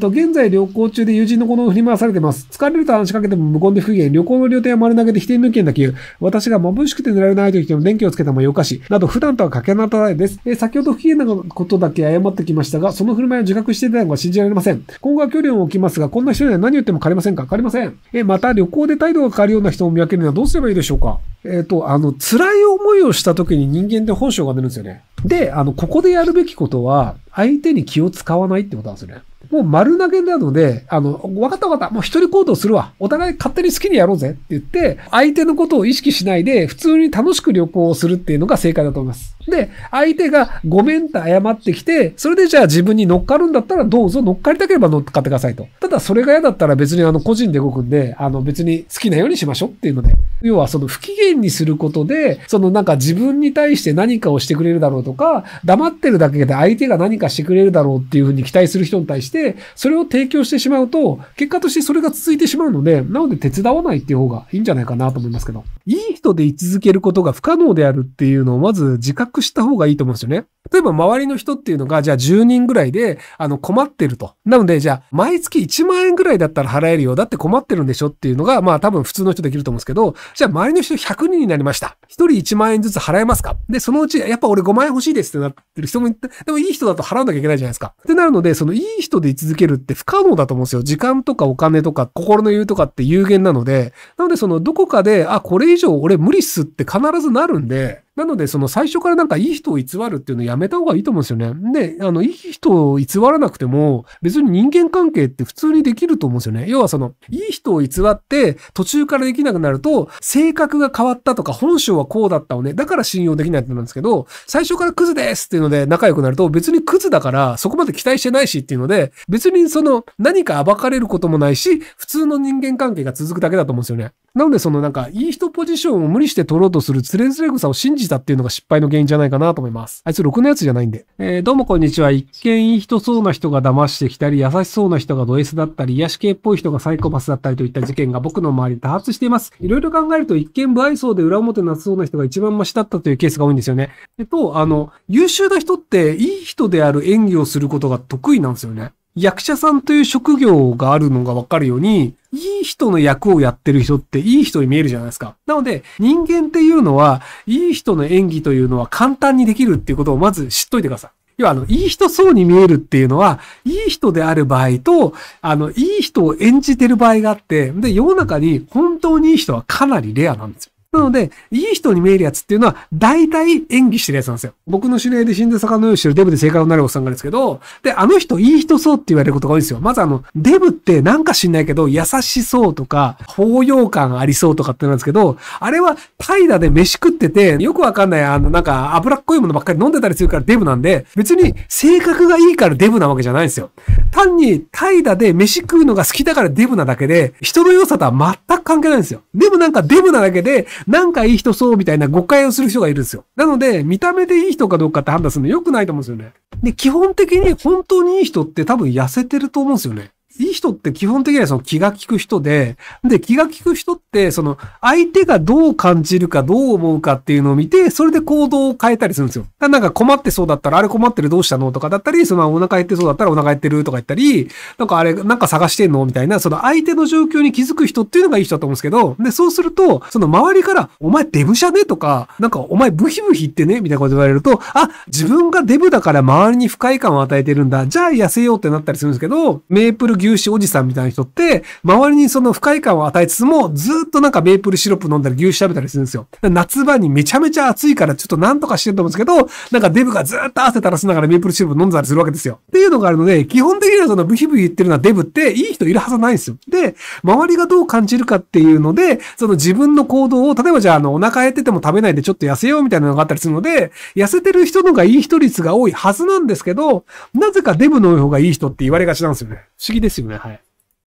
と、現在旅行中で友人の子供を振り回されてます。疲れると話しかけても無言で不機嫌。旅行の料亭は丸投げで否定抜きへなき私が眩しくて寝られないと言っても電気をつけたもよかし。など、普段とはかけなたないです。え、先ほど不機嫌なことだけ謝ってきましたが、その振る舞いを自覚していたのが信じられません。今後は距離を置きますが、こんな人には何言っても借りませんか借りません。え、また旅行で態度が変わるような人を見分けるにはどうすればいいでしょうかえっ、ー、と、あの、辛い思いをした時に人間って本性が出るんですよね。で、あの、ここでやるべきことは、相手に気を使わないってことなんですよね。もう丸投げなので、あの、わかったわかった、もう一人行動するわ。お互い勝手に好きにやろうぜって言って、相手のことを意識しないで、普通に楽しく旅行をするっていうのが正解だと思います。で、相手がごめんって謝ってきて、それでじゃあ自分に乗っかるんだったらどうぞ乗っかりたければ乗っかってくださいと。ただそれが嫌だったら別にあの個人で動くんで、あの別に好きなようにしましょうっていうので、要はその不機嫌にすることで、そのなんか自分に対して何かをしてくれるだろうとか、黙ってるだけで相手が何かしてくれるだろうっていうふうに期待する人に対して、、それを提供してしまうと、結果としてそれが続いてしまうので、なので手伝わないっていう方がいいんじゃないかなと思いますけど、いい人で居続けることが不可能であるっていうのをまず自覚した方がいいと思うんですよね。例えば周りの人っていうのが、じゃあ10人ぐらいで、あの、困ってると。なので、じゃあ、毎月1万円ぐらいだったら払えるよ。だって困ってるんでしょっていうのが、まあ多分普通の人できると思うんですけど、じゃあ周りの人100人になりました。1人1万円ずつ払えますかで、そのうち、やっぱ俺5万円欲しいですってなってる人もいて、でもいい人だと払わなきゃいけないじゃないですか。ってなるので、そのいい人で居続けるって不可能だと思うんですよ。時間とかお金とか心の言うとかって有限なので、なのでそのどこかで、あ、これ以上俺無理っすって必ずなるんで、なので、その最初からなんかいい人を偽るっていうのやめた方がいいと思うんですよね。で、あの、いい人を偽らなくても、別に人間関係って普通にできると思うんですよね。要はその、いい人を偽って、途中からできなくなると、性格が変わったとか、本性はこうだったをね、だから信用できないってなんですけど、最初からクズですっていうので仲良くなると、別にクズだから、そこまで期待してないしっていうので、別にその、何か暴かれることもないし、普通の人間関係が続くだけだと思うんですよね。なので、そのなんか、いい人ポジションを無理して取ろうとするつれづれ草を信じたっていうのが失敗の原因じゃないかなと思います。あいつ、ろくなやつじゃないんで。えー、どうもこんにちは。一見いい人そうな人が騙してきたり、優しそうな人がド S だったり、癒し系っぽい人がサイコパスだったりといった事件が僕の周りで多発しています。いろいろ考えると、一見不愛想で裏表なさそうな人が一番マシだったというケースが多いんですよね。えっと、あの、優秀な人って、いい人である演技をすることが得意なんですよね。役者さんという職業があるのがわかるように、いい人の役をやってる人っていい人に見えるじゃないですか。なので、人間っていうのは、いい人の演技というのは簡単にできるっていうことをまず知っといてください。要は、あの、いい人そうに見えるっていうのは、いい人である場合と、あの、いい人を演じてる場合があって、で、世の中に本当にいい人はかなりレアなんですよ。なので、いい人に見えるやつっていうのは、大体演技してるやつなんですよ。僕の指令で死んで魚のよしてるデブで正解になるおっさんがですけど、で、あの人いい人そうって言われることが多いんですよ。まずあの、デブってなんか知んないけど、優しそうとか、包容感ありそうとかってなんですけど、あれは怠惰で飯食ってて、よくわかんない、あの、なんか脂っこいものばっかり飲んでたりするからデブなんで、別に性格がいいからデブなわけじゃないんですよ。単に怠惰で飯食うのが好きだからデブなだけで、人の良さとは全く関係ないんですよ。でもなんかデブなだけで、なんかいい人そうみたいな誤解をする人がいるんですよ。なので、見た目でいい人かどうかって判断するの良くないと思うんですよね。で、基本的に本当にいい人って多分痩せてると思うんですよね。いい人って基本的にはその気が利く人で、で、気が利く人って、その相手がどう感じるかどう思うかっていうのを見て、それで行動を変えたりするんですよ。なんか困ってそうだったら、あれ困ってるどうしたのとかだったり、そのお腹減ってそうだったらお腹減ってるとか言ったり、なんかあれ、なんか探してんのみたいな、その相手の状況に気づく人っていうのがいい人だと思うんですけど、で、そうすると、その周りから、お前デブじゃねとか、なんかお前ブヒブヒってねみたいなこと言われると、あ、自分がデブだから周りに不快感を与えてるんだ。じゃあ痩せようってなったりするんですけど、メープル牛脂おじさんみたいな人って、周りにその不快感を与えつつも、ずっとなんかメープルシロップ飲んだり牛脂食べたりするんですよ。夏場にめちゃめちゃ暑いからちょっとなんとかしてると思うんですけど、なんかデブがずっと汗垂らしながらメープルシロップ飲んだりするわけですよ。っていうのがあるので、基本的にはそのブヒブヒ言ってるのはデブっていい人いるはずないんですよ。で、周りがどう感じるかっていうので、その自分の行動を、例えばじゃああのお腹減ってても食べないでちょっと痩せようみたいなのがあったりするので、痩せてる人の方がいい人率が多いはずなんですけど、なぜかデブの方がいい人って言われがちなんですよね。不思議です。ですよね、はい。